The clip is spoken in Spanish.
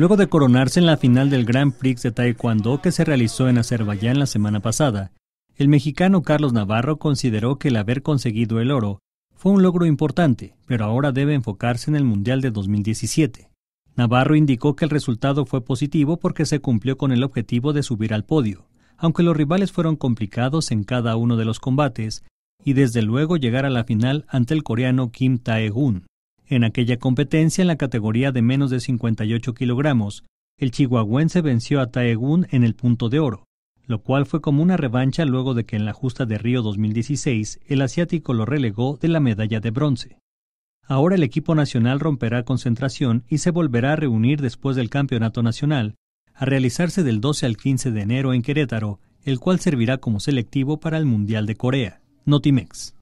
luego de coronarse en la final del Grand Prix de Taekwondo que se realizó en Azerbaiyán la semana pasada. El mexicano Carlos Navarro consideró que el haber conseguido el oro fue un logro importante, pero ahora debe enfocarse en el Mundial de 2017. Navarro indicó que el resultado fue positivo porque se cumplió con el objetivo de subir al podio, aunque los rivales fueron complicados en cada uno de los combates, y desde luego llegar a la final ante el coreano Kim Tae-gun. En aquella competencia en la categoría de menos de 58 kilogramos, el chihuahuense venció a Taegun en el punto de oro, lo cual fue como una revancha luego de que en la justa de Río 2016 el asiático lo relegó de la medalla de bronce. Ahora el equipo nacional romperá concentración y se volverá a reunir después del Campeonato Nacional, a realizarse del 12 al 15 de enero en Querétaro, el cual servirá como selectivo para el Mundial de Corea. Notimex.